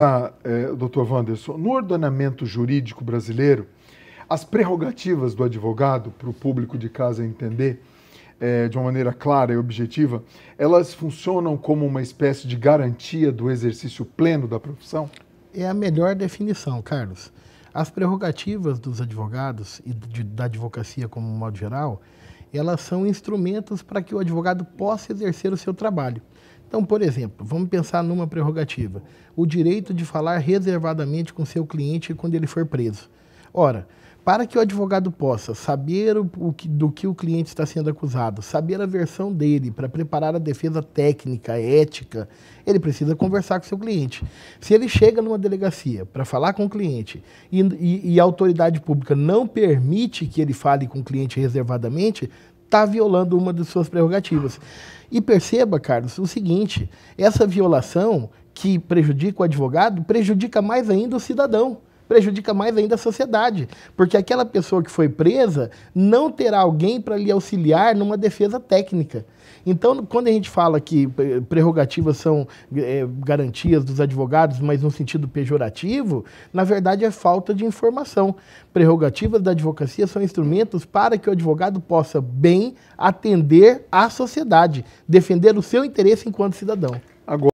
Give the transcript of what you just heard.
Ah, é, doutor Wanderson, no ordenamento jurídico brasileiro, as prerrogativas do advogado, para o público de casa entender é, de uma maneira clara e objetiva, elas funcionam como uma espécie de garantia do exercício pleno da profissão? É a melhor definição, Carlos. As prerrogativas dos advogados e de, da advocacia como um modo geral, elas são instrumentos para que o advogado possa exercer o seu trabalho. Então, por exemplo, vamos pensar numa prerrogativa: o direito de falar reservadamente com seu cliente quando ele for preso. Ora, para que o advogado possa saber o, o que, do que o cliente está sendo acusado, saber a versão dele para preparar a defesa técnica, ética, ele precisa conversar com seu cliente. Se ele chega numa delegacia para falar com o cliente e, e, e, a autoridade pública não permite que ele fale com o cliente reservadamente, está violando uma de suas prerrogativas. E perceba, Carlos, o seguinte: essa violação que prejudica o advogado prejudica mais ainda o cidadão prejudica mais ainda a sociedade, porque aquela pessoa que foi presa não terá alguém para lhe auxiliar numa defesa técnica. Então, quando a gente fala que eh, prerrogativas são é, garantias dos advogados, mas no sentido pejorativo, na verdade é falta de informação. Prerrogativas da advocacia são instrumentos para que o advogado possa bem atender à sociedade, defender o seu interesse enquanto cidadão.